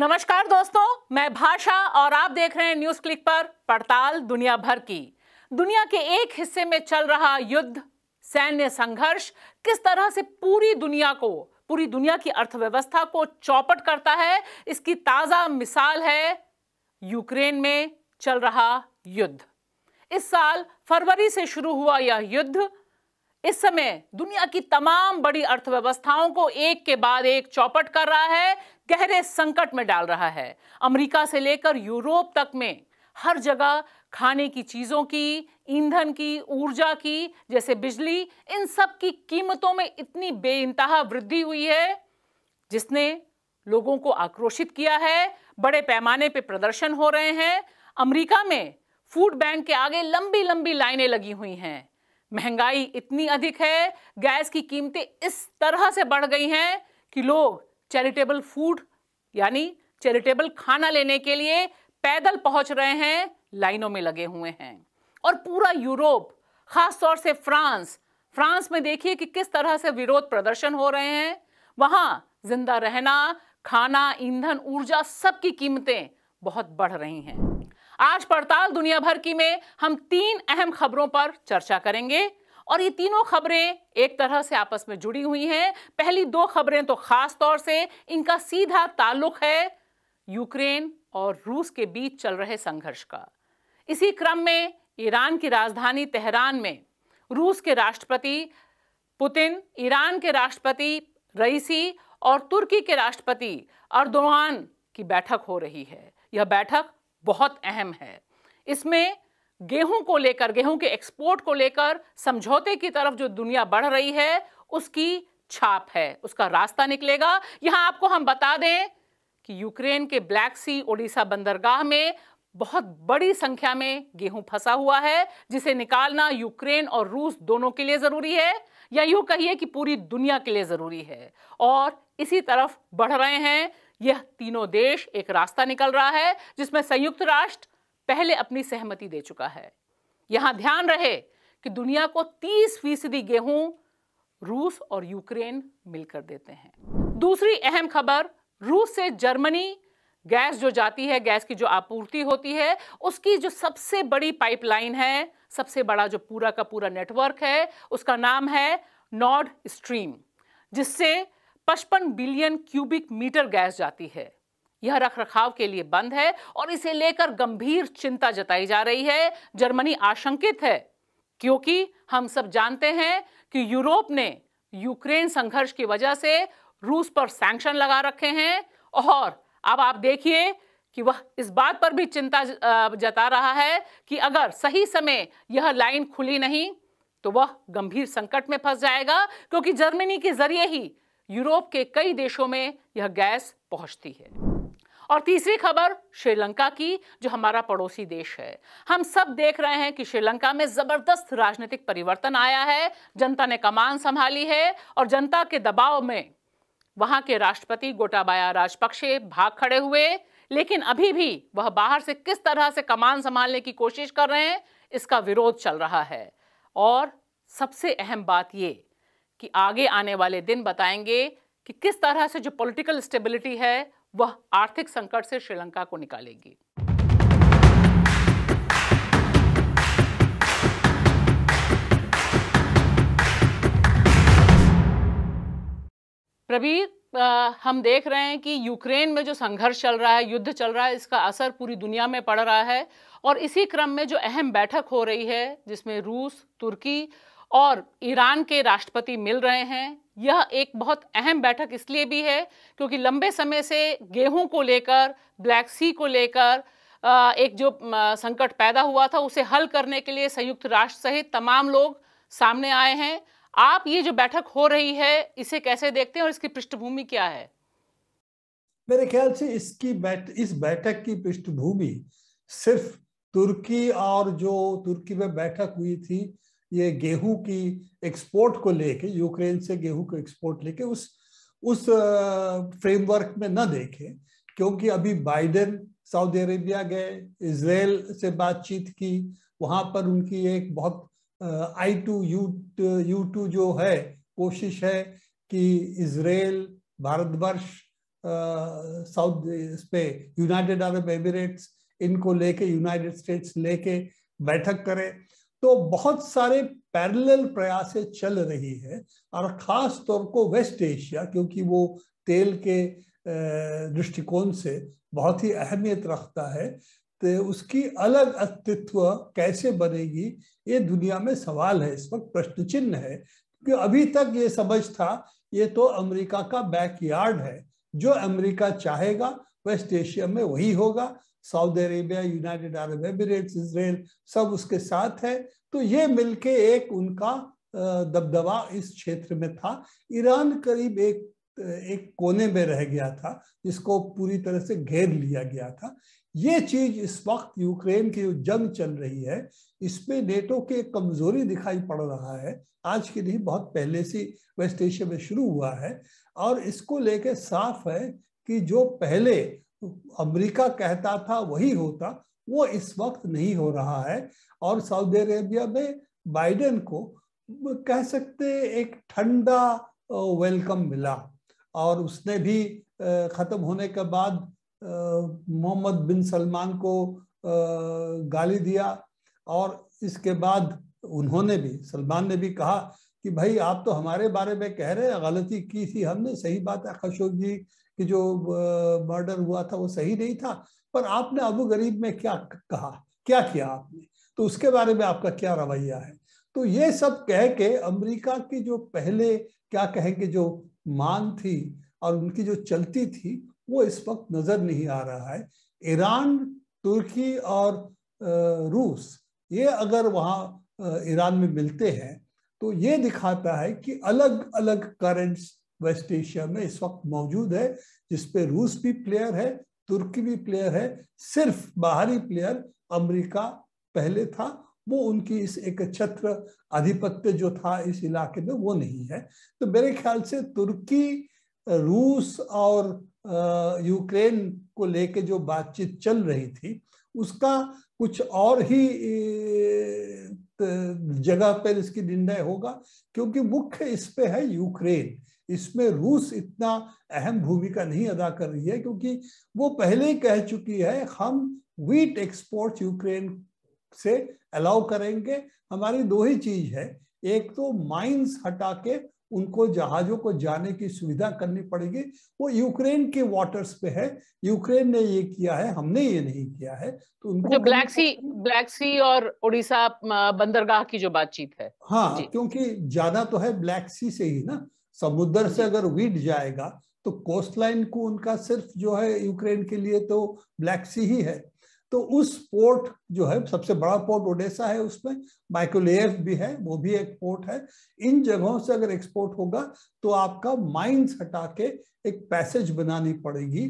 नमस्कार दोस्तों मैं भाषा और आप देख रहे हैं न्यूज क्लिक पर पड़ताल दुनिया भर की दुनिया के एक हिस्से में चल रहा युद्ध सैन्य संघर्ष किस तरह से पूरी दुनिया को पूरी दुनिया की अर्थव्यवस्था को चौपट करता है इसकी ताजा मिसाल है यूक्रेन में चल रहा युद्ध इस साल फरवरी से शुरू हुआ यह युद्ध इस समय दुनिया की तमाम बड़ी अर्थव्यवस्थाओं को एक के बाद एक चौपट कर रहा है गहरे संकट में डाल रहा है अमेरिका से लेकर यूरोप तक में हर जगह खाने की चीज़ों की ईंधन की ऊर्जा की जैसे बिजली इन सब की कीमतों में इतनी बे वृद्धि हुई है जिसने लोगों को आक्रोशित किया है बड़े पैमाने पर प्रदर्शन हो रहे हैं अमेरिका में फूड बैंक के आगे लंबी लंबी लाइनें लगी हुई हैं महंगाई इतनी अधिक है गैस की कीमतें इस तरह से बढ़ गई हैं कि लोग चैरिटेबल फूड यानी चैरिटेबल खाना लेने के लिए पैदल पहुंच रहे हैं लाइनों में लगे हुए हैं और पूरा यूरोप खास तौर से फ्रांस फ्रांस में देखिए कि किस तरह से विरोध प्रदर्शन हो रहे हैं वहां जिंदा रहना खाना ईंधन ऊर्जा सबकी कीमतें बहुत बढ़ रही हैं आज पड़ताल दुनिया भर की में हम तीन अहम खबरों पर चर्चा करेंगे और ये तीनों खबरें एक तरह से आपस में जुड़ी हुई हैं पहली दो खबरें तो खास तौर से इनका सीधा ताल्लुक है यूक्रेन और रूस के बीच चल रहे संघर्ष का इसी क्रम में ईरान की राजधानी तेहरान में रूस के राष्ट्रपति पुतिन ईरान के राष्ट्रपति रईसी और तुर्की के राष्ट्रपति अर्दोआन की बैठक हो रही है यह बैठक बहुत अहम है इसमें गेहूं को लेकर गेहूं के एक्सपोर्ट को लेकर समझौते की तरफ जो दुनिया बढ़ रही है उसकी छाप है उसका रास्ता निकलेगा यहां आपको हम बता दें कि यूक्रेन के ब्लैक सी ओडिशा बंदरगाह में बहुत बड़ी संख्या में गेहूं फंसा हुआ है जिसे निकालना यूक्रेन और रूस दोनों के लिए ज़रूरी है या यूं कहिए कि पूरी दुनिया के लिए ज़रूरी है और इसी तरफ बढ़ रहे हैं यह तीनों देश एक रास्ता निकल रहा है जिसमें संयुक्त राष्ट्र पहले अपनी सहमति दे चुका है यहां ध्यान रहे कि दुनिया को 30 फीसदी गेहूं रूस और यूक्रेन मिलकर देते हैं दूसरी अहम खबर रूस से जर्मनी गैस जो जाती है गैस की जो आपूर्ति होती है उसकी जो सबसे बड़ी पाइपलाइन है सबसे बड़ा जो पूरा का पूरा नेटवर्क है उसका नाम है नॉर्ड स्ट्रीम जिससे पचपन बिलियन क्यूबिक मीटर गैस जाती है यह रखरखाव के लिए बंद है और इसे लेकर गंभीर चिंता जताई जा रही है जर्मनी आशंकित है क्योंकि हम सब जानते हैं कि यूरोप ने यूक्रेन संघर्ष की वजह से रूस पर सैंक्शन लगा रखे हैं और अब आप देखिए कि वह इस बात पर भी चिंता जता रहा है कि अगर सही समय यह लाइन खुली नहीं तो वह गंभीर संकट में फंस जाएगा क्योंकि जर्मनी के जरिए ही यूरोप के कई देशों में यह गैस पहुंचती है और तीसरी खबर श्रीलंका की जो हमारा पड़ोसी देश है हम सब देख रहे हैं कि श्रीलंका में ज़बरदस्त राजनीतिक परिवर्तन आया है जनता ने कमान संभाली है और जनता के दबाव में वहां के राष्ट्रपति गोटाबाया राजपक्षे भाग खड़े हुए लेकिन अभी भी वह बाहर से किस तरह से कमान संभालने की कोशिश कर रहे हैं इसका विरोध चल रहा है और सबसे अहम बात ये कि आगे आने वाले दिन बताएंगे कि किस तरह से जो पॉलिटिकल स्टेबिलिटी है वह आर्थिक संकट से श्रीलंका को निकालेगी प्रवीर हम देख रहे हैं कि यूक्रेन में जो संघर्ष चल रहा है युद्ध चल रहा है इसका असर पूरी दुनिया में पड़ रहा है और इसी क्रम में जो अहम बैठक हो रही है जिसमें रूस तुर्की और ईरान के राष्ट्रपति मिल रहे हैं यह एक बहुत अहम बैठक इसलिए भी है क्योंकि लंबे समय से गेहूं को लेकर ब्लैक सी को लेकर एक जो संकट पैदा हुआ था उसे हल करने के लिए संयुक्त राष्ट्र सहित तमाम लोग सामने आए हैं आप ये जो बैठक हो रही है इसे कैसे देखते हैं और इसकी पृष्ठभूमि क्या है मेरे ख्याल से इसकी बैठ इस बैठक की पृष्ठभूमि सिर्फ तुर्की और जो तुर्की में बैठक हुई थी ये गेहूं की एक्सपोर्ट को लेके यूक्रेन से गेहूं को एक्सपोर्ट लेके उस उस फ्रेमवर्क में ना देखे क्योंकि अभी बाइडेन सऊदी अरेबिया गए इसराइल से बातचीत की वहां पर उनकी एक बहुत I two U U two जो है कोशिश है कि इसराइल भारतवर्ष साउथ इस पे यूनाइटेड अरब एमिरेट्स इनको लेके यूनाइटेड स्टेट्स लेके बैठक करें तो बहुत सारे पैरेलल प्रयासें चल रही है और ख़ास तौर को वेस्ट एशिया क्योंकि वो तेल के दृष्टिकोण से बहुत ही अहमियत रखता है तो उसकी अलग अस्तित्व कैसे बनेगी ये दुनिया में सवाल है इस वक्त प्रश्न चिन्ह है क्योंकि अभी तक ये समझ था ये तो अमेरिका का बैकयार्ड है जो अमेरिका चाहेगा वेस्ट एशिया में वही होगा Saudi Arabia United Arab Emirates Israel सब उसके साथ है तो ये मिलके एक उनका दबदबा इस क्षेत्र में था ईरान करीब एक एक कोने में रह गया था जिसको पूरी तरह से घेर लिया गया था ये चीज इस वक्त यूक्रेन की जो जंग चल रही है इसमें नेटो की कमजोरी दिखाई पड़ रहा है आज के नहीं बहुत पहले से वेस्ट एशिया में शुरू हुआ है और इसको लेके साफ है कि जो पहले अमेरिका कहता था वही होता वो इस वक्त नहीं हो रहा है और सऊदी अरेबिया में बाइडेन को कह सकते एक ठंडा वेलकम मिला और उसने भी ख़त्म होने के बाद मोहम्मद बिन सलमान को गाली दिया और इसके बाद उन्होंने भी सलमान ने भी कहा कि भाई आप तो हमारे बारे में कह रहे हैं गलती की थी हमने सही बात है खशोक जी कि जो मर्डर हुआ था वो सही नहीं था पर आपने अबू गरीब में क्या कहा क्या किया आपने तो उसके बारे में आपका क्या रवैया है तो ये सब कह के अमेरिका की जो पहले क्या कहेंगे जो मान थी और उनकी जो चलती थी वो इस वक्त नजर नहीं आ रहा है ईरान तुर्की और रूस ये अगर वहाँ ईरान में मिलते हैं तो ये दिखाता है कि अलग अलग करंट्स वेस्ट एशिया में इस वक्त मौजूद है जिसपे रूस भी प्लेयर है तुर्की भी प्लेयर है सिर्फ बाहरी प्लेयर अमेरिका पहले था वो उनकी इस एक छत्र आधिपत्य जो था इस इलाके में वो नहीं है तो मेरे ख्याल से तुर्की रूस और यूक्रेन को लेके जो बातचीत चल रही थी उसका कुछ और ही जगह पर इसकी निर्णय होगा क्योंकि मुख्य इस पे है यूक्रेन इसमें रूस इतना अहम भूमिका नहीं अदा कर रही है क्योंकि वो पहले ही कह चुकी है हम वीट एक्सपोर्ट यूक्रेन से अलाउ करेंगे हमारी दो ही चीज है एक तो माइंस हटा के उनको जहाजों को जाने की सुविधा करनी पड़ेगी वो यूक्रेन के वाटर्स पे है यूक्रेन ने ये किया है हमने ये नहीं किया है तो उनको जो ब्लैक सी ब्लैक सी और उड़ीसा बंदरगाह की जो बातचीत है हाँ क्योंकि ज्यादा तो है ब्लैक सी से ही ना समुद्र से अगर वीट जाएगा तो कोस्ट लाइन को उनका सिर्फ जो है यूक्रेन के लिए तो ब्लैक सी ही है तो उस पोर्ट जो है सबसे बड़ा पोर्ट ओडेसा है उसमें माइक्रोलेयर भी है वो भी एक पोर्ट है इन जगहों से अगर एक्सपोर्ट होगा तो आपका माइंस हटा के एक पैसेज बनानी पड़ेगी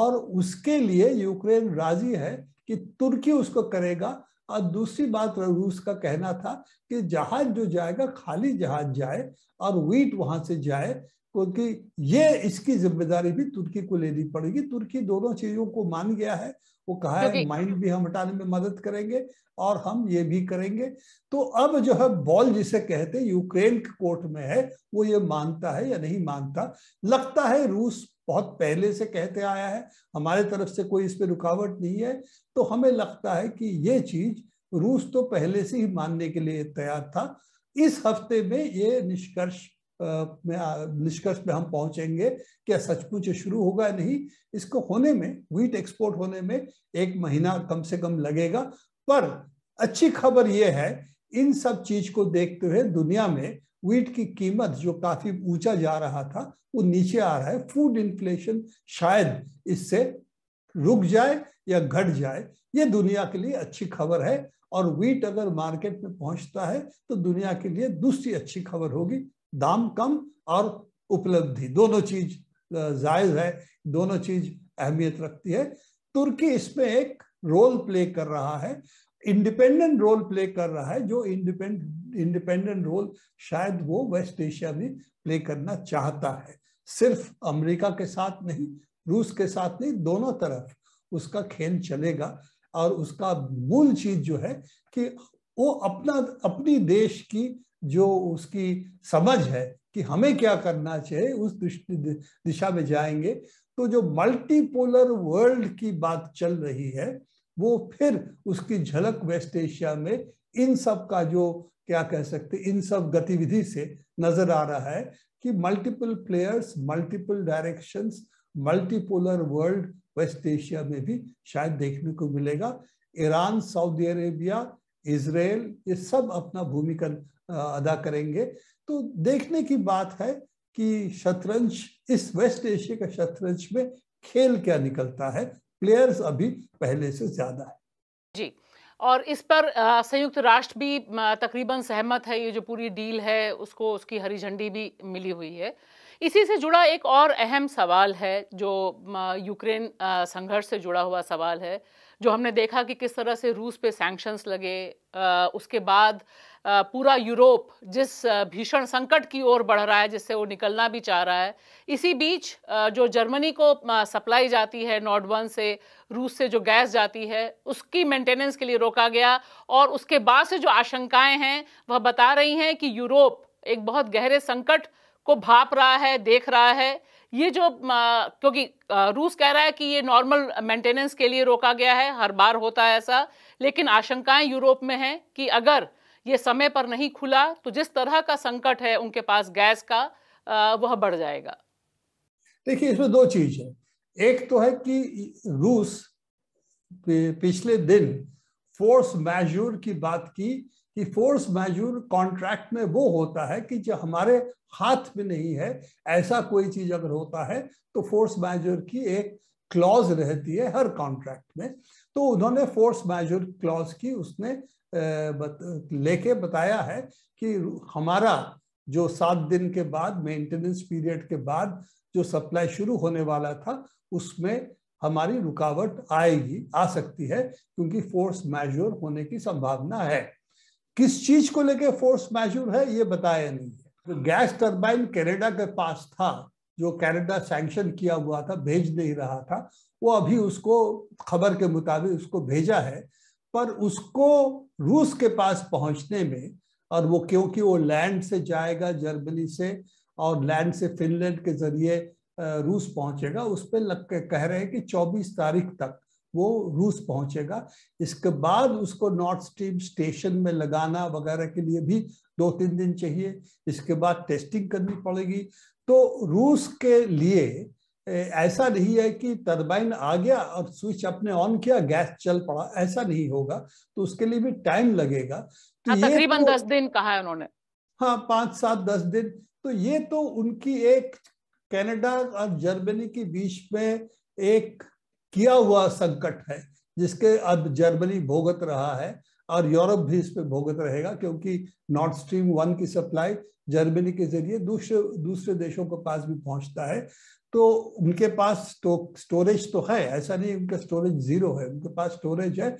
और उसके लिए यूक्रेन राजी है कि तुर्की उसको करेगा और दूसरी बात रूस का कहना था कि जहाज जो जाएगा खाली जहाज जाए और वीट वहां से जाए क्योंकि ये इसकी जिम्मेदारी भी तुर्की को लेनी पड़ेगी तुर्की दोनों चीजों को मान गया है वो कहा है माइंड भी हम हटाने में मदद करेंगे और हम ये भी करेंगे तो अब जो है बॉल जिसे कहते हैं यूक्रेन के कोर्ट में है वो ये मानता है या नहीं मानता लगता है रूस बहुत पहले से कहते आया है हमारे तरफ से कोई इस पर रुकावट नहीं है तो हमें लगता है कि ये चीज रूस तो पहले से ही मानने के लिए तैयार था इस हफ्ते में ये निष्कर्ष में निष्कर्ष पे हम पहुंचेंगे क्या सचमुच शुरू होगा नहीं इसको होने में व्हीट एक्सपोर्ट होने में एक महीना कम से कम लगेगा पर अच्छी खबर यह है इन सब चीज को देखते हुए दुनिया में वीट की कीमत जो काफी ऊंचा जा रहा था वो नीचे आ रहा है फूड इन्फ्लेशन शायद इससे रुक जाए या घट जाए ये दुनिया के लिए अच्छी खबर है और वीट अगर मार्केट में पहुंचता है तो दुनिया के लिए दूसरी अच्छी खबर होगी दाम कम और उपलब्धि दोनों चीज जायज है दोनों चीज अहमियत रखती है तुर्की इसमें एक रोल प्ले कर रहा है इंडिपेंडेंट रोल प्ले कर रहा है जो इंडिपेंडेंट इंडिपेंडेंट रोल शायद वो वेस्ट एशिया में प्ले करना चाहता है सिर्फ अमेरिका के साथ नहीं रूस के साथ नहीं दोनों तरफ उसका खेल चलेगा और उसका मूल चीज जो है कि वो अपना अपनी देश की जो उसकी समझ है कि हमें क्या करना चाहिए उस दिशा में जाएंगे तो जो मल्टीपोलर वर्ल्ड की बात चल रही है वो फिर उसकी झलक वेस्ट एशिया में इन सब का जो क्या कह सकते इन सब गतिविधि से नजर आ रहा है कि multiple players multiple directions multipolar world West Asia में भी शायद देखने को मिलेगा ईरान सऊदी अरेबिया इसराइल ये सब अपना भूमिका अदा करेंगे तो देखने की बात है कि शतरंज इस वेस्ट एशिया का शतरंज में खेल क्या निकलता है प्लेयर्स अभी पहले से ज्यादा है जी और इस पर संयुक्त राष्ट्र भी तकरीबन सहमत है ये जो पूरी डील है उसको उसकी हरी झंडी भी मिली हुई है इसी से जुड़ा एक और अहम सवाल है जो यूक्रेन संघर्ष से जुड़ा हुआ सवाल है जो हमने देखा कि किस तरह से रूस पे सैंक्शंस लगे उसके बाद पूरा यूरोप जिस भीषण संकट की ओर बढ़ रहा है जिससे वो निकलना भी चाह रहा है इसी बीच जो जर्मनी को सप्लाई जाती है वन से रूस से जो गैस जाती है उसकी मेंटेनेंस के लिए रोका गया और उसके बाद से जो आशंकाएं हैं वह बता रही हैं कि यूरोप एक बहुत गहरे संकट को भाप रहा है देख रहा है ये जो क्योंकि रूस कह रहा है कि ये नॉर्मल मेंटेनेंस के लिए रोका गया है हर बार होता है ऐसा लेकिन आशंकाएं यूरोप में हैं कि अगर ये समय पर नहीं खुला तो जिस तरह का संकट है उनके पास गैस का वह बढ़ जाएगा देखिए इसमें दो चीज है एक तो है कि रूस पिछले दिन फोर्स मैजूर की बात की कि फोर्स मैजूर कॉन्ट्रैक्ट में वो होता है कि जो हमारे हाथ में नहीं है ऐसा कोई चीज अगर होता है तो फोर्स मैजूर की एक क्लॉज रहती है हर कॉन्ट्रैक्ट में तो उन्होंने फोर्स मैजूर क्लॉज की उसने बत, लेके बताया है कि हमारा जो सात दिन के बाद मेंटेनेंस पीरियड के बाद जो सप्लाई शुरू होने वाला था उसमें हमारी रुकावट आएगी आ सकती है क्योंकि फोर्स मैजोर होने की संभावना है किस चीज को लेके फोर्स मैजोर है ये बताया नहीं है तो गैस टरबाइन कैनेडा के पास था जो कैनेडा सैंक्शन किया हुआ था भेज नहीं रहा था वो अभी उसको खबर के मुताबिक उसको भेजा है पर उसको रूस के पास पहुंचने में और वो क्योंकि वो लैंड से जाएगा जर्मनी से और लैंड से फिनलैंड के जरिए रूस पहुंचेगा उस पर लग के कह रहे हैं कि 24 तारीख तक वो रूस पहुंचेगा इसके बाद उसको नॉर्थ स्ट्रीम स्टेशन में लगाना वगैरह के लिए भी दो तीन दिन चाहिए इसके बाद टेस्टिंग करनी पड़ेगी तो रूस के लिए ऐसा नहीं है कि टर्बाइन आ गया और स्विच अपने ऑन किया गैस चल पड़ा ऐसा नहीं होगा तो उसके लिए भी टाइम लगेगा तो हाँ, तकरीबन तो, दस दिन कहा है उन्होंने हाँ पांच सात दस दिन तो ये तो उनकी एक कनाडा और जर्मनी के बीच में एक किया हुआ संकट है जिसके अब जर्मनी भोगत रहा है और यूरोप भी इस पर भोगत रहेगा क्योंकि नॉर्थ स्ट्रीम वन की सप्लाई जर्मनी के जरिए दूसरे दूसरे देशों के पास भी पहुंचता है तो उनके पास तो स्टोरेज तो है ऐसा नहीं उनका स्टोरेज जीरो है उनके पास स्टोरेज है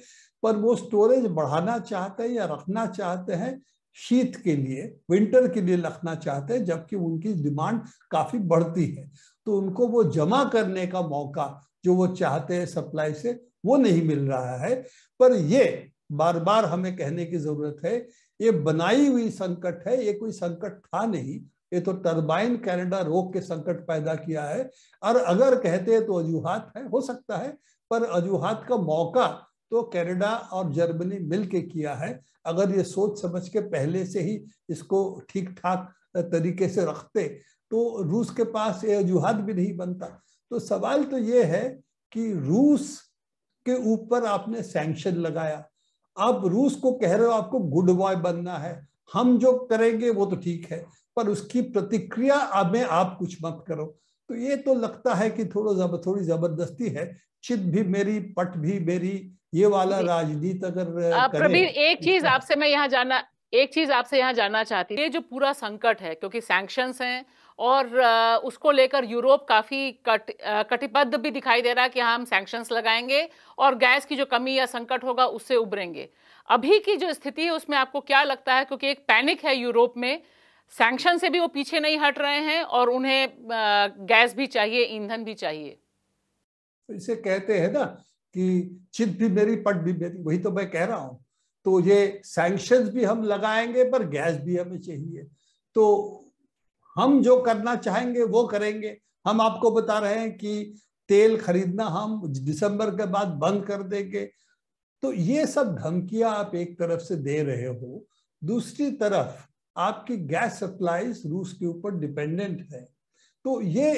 पर वो स्टोरेज बढ़ाना चाहते हैं या रखना चाहते हैं शीत के लिए विंटर के लिए रखना चाहते हैं जबकि उनकी डिमांड काफी बढ़ती है तो उनको वो जमा करने का मौका जो वो चाहते हैं सप्लाई से वो नहीं मिल रहा है पर ये बार बार हमें कहने की जरूरत है ये बनाई हुई संकट है ये कोई संकट था नहीं ये तो टर्बाइन कैनेडा रोग के संकट पैदा किया है और अगर कहते तो अजूहात है हो सकता है पर अजूहात का मौका तो कैनेडा और जर्मनी मिलके किया है अगर ये सोच समझ के पहले से ही इसको ठीक ठाक तरीके से रखते तो रूस के पास ये अजूहात भी नहीं बनता तो सवाल तो ये है कि रूस के ऊपर आपने सैंक्शन लगाया आप रूस को कह रहे हो आपको गुड बॉय बनना है हम जो करेंगे वो तो ठीक है पर उसकी प्रतिक्रिया में आप कुछ मत करो तो ये तो लगता है कि थोड़ा जब, थोड़ी जबरदस्ती है चित भी मेरी पट भी मेरी ये वाला राजनीति अगर प्रवीण एक चीज आपसे मैं यहाँ जानना एक चीज आपसे यहाँ जानना चाहती ये जो पूरा संकट है क्योंकि सैंक्शन हैं और उसको लेकर यूरोप काफ़ी कट कटिबद्ध भी दिखाई दे रहा है कि हाँ, हम सैंक्शंस लगाएंगे और गैस की जो कमी या संकट होगा उससे उभरेंगे अभी की जो स्थिति है उसमें आपको क्या लगता है क्योंकि एक पैनिक है यूरोप में सैंक्शन से भी वो पीछे नहीं हट रहे हैं और उन्हें गैस भी चाहिए ईंधन भी चाहिए तो इसे कहते हैं ना कि चित भी मेरी पट भी मेरी वही तो मैं कह रहा हूं तो ये सैंक्शन भी हम लगाएंगे पर गैस भी हमें चाहिए तो हम जो करना चाहेंगे वो करेंगे हम आपको बता रहे हैं कि तेल खरीदना हम दिसंबर के बाद बंद कर देंगे तो ये सब धमकियां आप एक तरफ से दे रहे हो दूसरी तरफ आपकी गैस सप्लाई रूस के ऊपर डिपेंडेंट है तो ये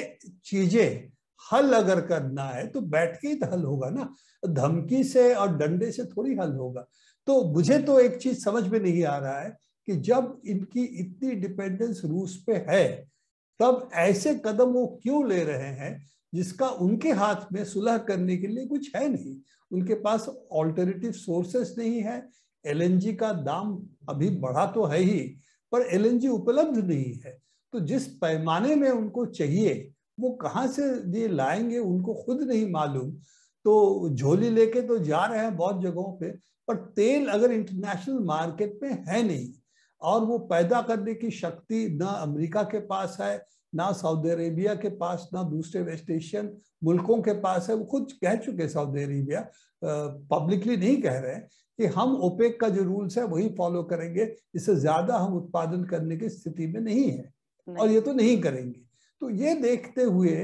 चीजें हल अगर करना है तो बैठ के ही तो हल होगा ना धमकी से और डंडे से थोड़ी हल होगा तो मुझे तो एक चीज समझ में नहीं आ रहा है कि जब इनकी इतनी डिपेंडेंस रूस पे है तब ऐसे कदम वो क्यों ले रहे हैं जिसका उनके हाथ में सुलह करने के लिए कुछ है नहीं उनके पास ऑल्टरनेटिव सोर्सेस नहीं है एलएनजी का दाम अभी बढ़ा तो है ही पर एलएनजी उपलब्ध नहीं है तो जिस पैमाने में उनको चाहिए वो कहाँ से ये लाएंगे उनको खुद नहीं मालूम तो झोली लेके तो जा रहे हैं बहुत जगहों पे पर तेल अगर इंटरनेशनल मार्केट में है नहीं और वो पैदा करने की शक्ति ना अमेरिका के पास है ना सऊदी अरेबिया के पास ना दूसरे वेस्ट एशियन मुल्कों के पास है वो खुद कह चुके सऊदी अरेबिया पब्लिकली नहीं कह रहे हैं कि हम ओपेक का जो रूल्स है वही फॉलो करेंगे इससे ज्यादा हम उत्पादन करने की स्थिति में नहीं है नहीं। और ये तो नहीं करेंगे तो ये देखते हुए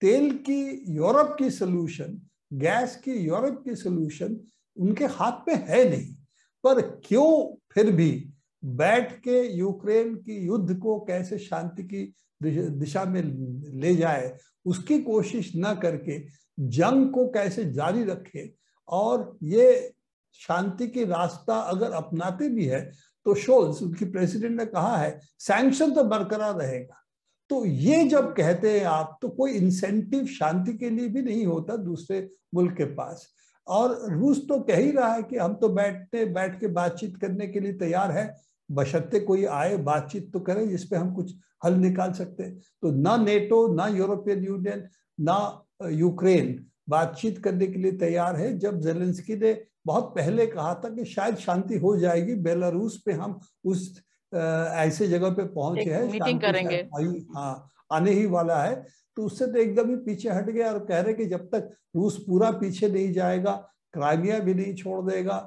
तेल की यूरोप की सोल्यूशन गैस की यूरोप की सोल्यूशन उनके हाथ में है नहीं पर क्यों फिर भी बैठ के यूक्रेन की युद्ध को कैसे शांति की दिशा में ले जाए उसकी कोशिश न करके जंग को कैसे जारी रखे और ये शांति के रास्ता अगर अपनाते भी है तो शोल्स उनकी प्रेसिडेंट ने कहा है सैंक्शन तो बरकरार रहेगा तो ये जब कहते हैं आप तो कोई इंसेंटिव शांति के लिए भी नहीं होता दूसरे मुल्क के पास और रूस तो कह ही रहा है कि हम तो बैठते बैठ के बातचीत करने के लिए तैयार है बशर्ते कोई आए बातचीत तो करें जिसपे हम कुछ हल निकाल सकते हैं तो ना नेटो ना यूरोपियन यूनियन ना यूक्रेन बातचीत करने के लिए तैयार है जब जेलेंस्की ने बहुत पहले कहा था कि शायद शांति हो जाएगी बेलारूस पे हम उस ऐसे जगह पे पहुंचे हैं मीटिंग करेंगे हाँ आने ही वाला है तो उससे तो एकदम ही पीछे हट गया और कह रहे कि जब तक रूस पूरा पीछे नहीं जाएगा क्राइमिया भी नहीं छोड़ देगा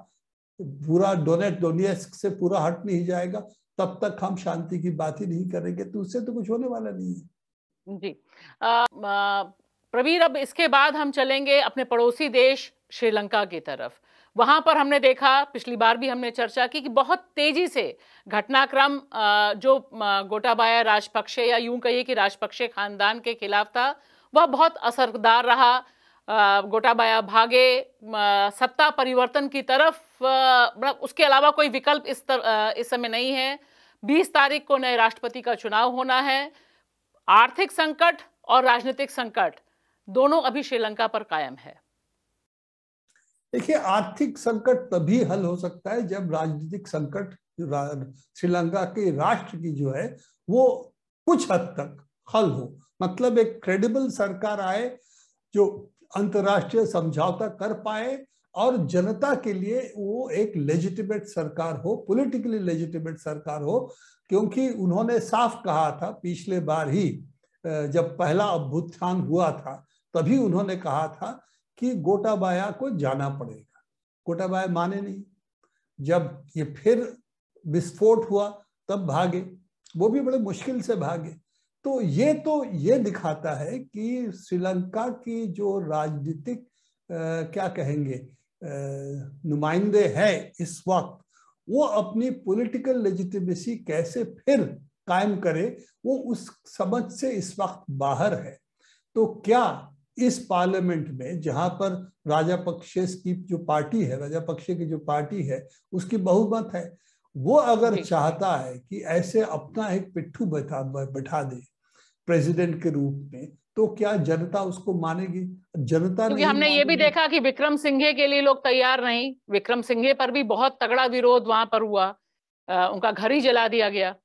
पूरा डोनेट डोनियस्क से पूरा हट नहीं जाएगा तब तक हम शांति की बात ही नहीं करेंगे तो उससे तो कुछ होने वाला नहीं है जी प्रवीर अब इसके बाद हम चलेंगे अपने पड़ोसी देश श्रीलंका की तरफ आ, वहाँ पर हमने देखा पिछली बार भी हमने चर्चा की कि बहुत तेज़ी से घटनाक्रम जो गोटाबाया राजपक्षे या यूं कहिए कि राजपक्षे खानदान के खिलाफ था वह बहुत असरदार रहा गोटाबाया भागे सत्ता परिवर्तन की तरफ मतलब उसके अलावा कोई विकल्प इस तर, इस समय नहीं है 20 तारीख को नए राष्ट्रपति का चुनाव होना है आर्थिक संकट और राजनीतिक संकट दोनों अभी श्रीलंका पर कायम है देखिए आर्थिक संकट तभी हल हो सकता है जब राजनीतिक संकट श्रीलंका के राष्ट्र की जो है वो कुछ हद तक हल हो मतलब एक क्रेडिबल सरकार आए जो अंतरराष्ट्रीय समझौता कर पाए और जनता के लिए वो एक लेजिटिमेट सरकार हो पॉलिटिकली लेजिटिमेट सरकार हो क्योंकि उन्होंने साफ कहा था पिछले बार ही जब पहला अभ्युत्थान हुआ था तभी उन्होंने कहा था कि गोटाबाया को जाना पड़ेगा गोटाबाया माने नहीं जब ये फिर विस्फोट हुआ तब भागे वो भी बड़े मुश्किल से भागे तो ये तो ये दिखाता है कि श्रीलंका की जो राजनीतिक क्या कहेंगे नुमाइंदे हैं इस वक्त वो अपनी पॉलिटिकल लेजिटिमेसी कैसे फिर कायम करे वो उस समझ से इस वक्त बाहर है तो क्या इस पार्लियामेंट में जहां पर राजा पक्षे की जो पार्टी है राजा पक्षे की जो पार्टी है उसकी बहुमत है वो अगर चाहता है कि ऐसे अपना एक पिट्ठू बैठा बैठा दे प्रेसिडेंट के रूप में तो क्या जनता उसको मानेगी जनता क्योंकि हमने ये भी देखा कि विक्रम सिंघे के लिए लोग तैयार नहीं विक्रम सिंघे पर भी बहुत तगड़ा विरोध वहां पर हुआ आ, उनका घर ही जला दिया गया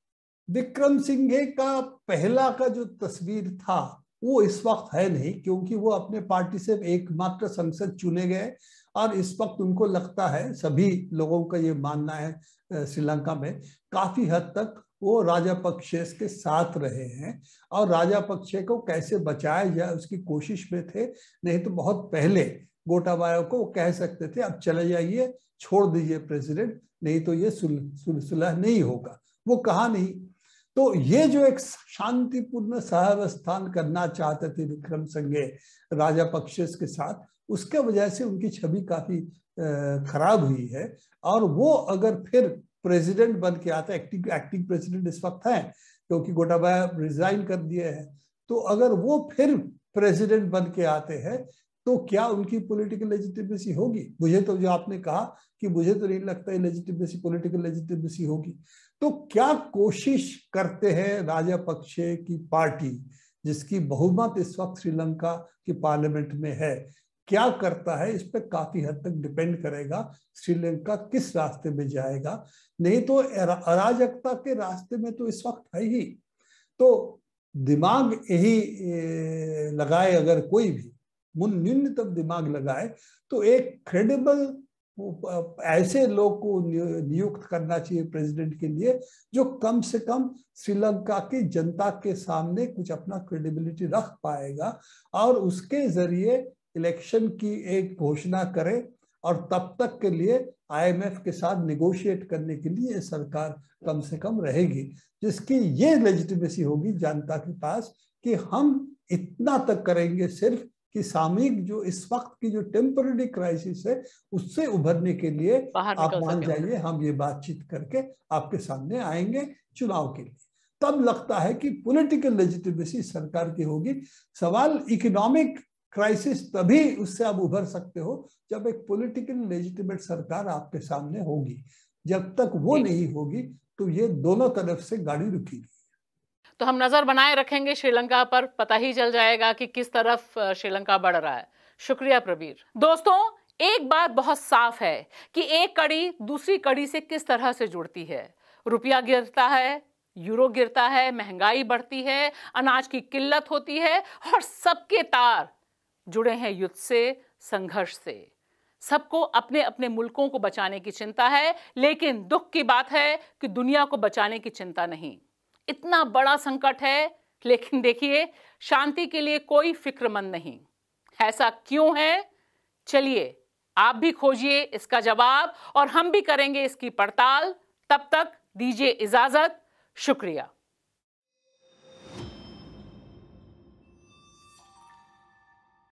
विक्रम सिंघे का पहला का जो तस्वीर था वो इस वक्त है नहीं क्योंकि वो अपने पार्टी से एकमात्र संसद चुने गए और इस वक्त उनको लगता है सभी लोगों का ये मानना है श्रीलंका में काफी हद तक वो राजा पक्षे के साथ रहे हैं और राजा पक्षे को कैसे बचाया जाए उसकी कोशिश में थे नहीं तो बहुत पहले गोटाबाया को कह सकते थे अब चले जाइए छोड़ दीजिए प्रेसिडेंट नहीं तो ये सुलह सुल, नहीं होगा वो कहा नहीं तो ये जो एक शांतिपूर्ण स्थान करना चाहते थे विक्रम संगे राजा पक्षस के साथ उसके वजह से उनकी छवि काफी खराब हुई है और वो अगर फिर प्रेसिडेंट बन के आता एक्टिंग एक्टिंग प्रेसिडेंट इस वक्त हैं क्योंकि तो गोटाबाया रिजाइन कर दिए हैं तो अगर वो फिर प्रेसिडेंट बन के आते हैं तो क्या उनकी पॉलिटिकल लेजिटिमेसी होगी मुझे तो जो आपने कहा कि मुझे तो नहीं लगता है लेजिटिमेसी पॉलिटिकल लेजिटिमेसी होगी तो क्या कोशिश करते हैं राजा पक्षे की पार्टी जिसकी बहुमत इस वक्त श्रीलंका की पार्लियामेंट में है क्या करता है इस पर काफी हद तक डिपेंड करेगा श्रीलंका किस रास्ते में जाएगा नहीं तो अराजकता के रास्ते में तो इस वक्त है ही तो दिमाग यही लगाए अगर कोई भी न्यूनतम दिमाग लगाए तो एक क्रेडिबल ऐसे लोग को नियुक्त करना चाहिए प्रेसिडेंट के लिए जो कम से कम श्रीलंका की जनता के सामने कुछ अपना क्रेडिबिलिटी रख पाएगा और उसके जरिए इलेक्शन की एक घोषणा करे और तब तक के लिए आईएमएफ के साथ निगोशिएट करने के लिए सरकार कम से कम रहेगी जिसकी ये लेजिटिमेसी होगी जनता के पास कि हम इतना तक करेंगे सिर्फ कि सामयिक जो इस वक्त की जो टेम्पररी क्राइसिस है उससे उभरने के लिए आप मान जाइए हम ये बातचीत करके आपके सामने आएंगे चुनाव के लिए तब लगता है कि पॉलिटिकल लेजिटिमेसी सरकार की होगी सवाल इकोनॉमिक क्राइसिस तभी उससे आप उभर सकते हो जब एक पॉलिटिकल लेजिटिमेट सरकार आपके सामने होगी जब तक वो नहीं होगी तो ये दोनों तरफ से गाड़ी रुकी तो हम नज़र बनाए रखेंगे श्रीलंका पर पता ही चल जाएगा कि किस तरफ श्रीलंका बढ़ रहा है शुक्रिया प्रबीर दोस्तों एक बात बहुत साफ है कि एक कड़ी दूसरी कड़ी से किस तरह से जुड़ती है रुपया गिरता है यूरो गिरता है महंगाई बढ़ती है अनाज की किल्लत होती है और सबके तार जुड़े हैं युद्ध से संघर्ष से सबको अपने अपने मुल्कों को बचाने की चिंता है लेकिन दुख की बात है कि दुनिया को बचाने की चिंता नहीं इतना बड़ा संकट है लेकिन देखिए शांति के लिए कोई फिक्रमंद नहीं ऐसा क्यों है चलिए आप भी खोजिए इसका जवाब और हम भी करेंगे इसकी पड़ताल तब तक दीजिए इजाजत शुक्रिया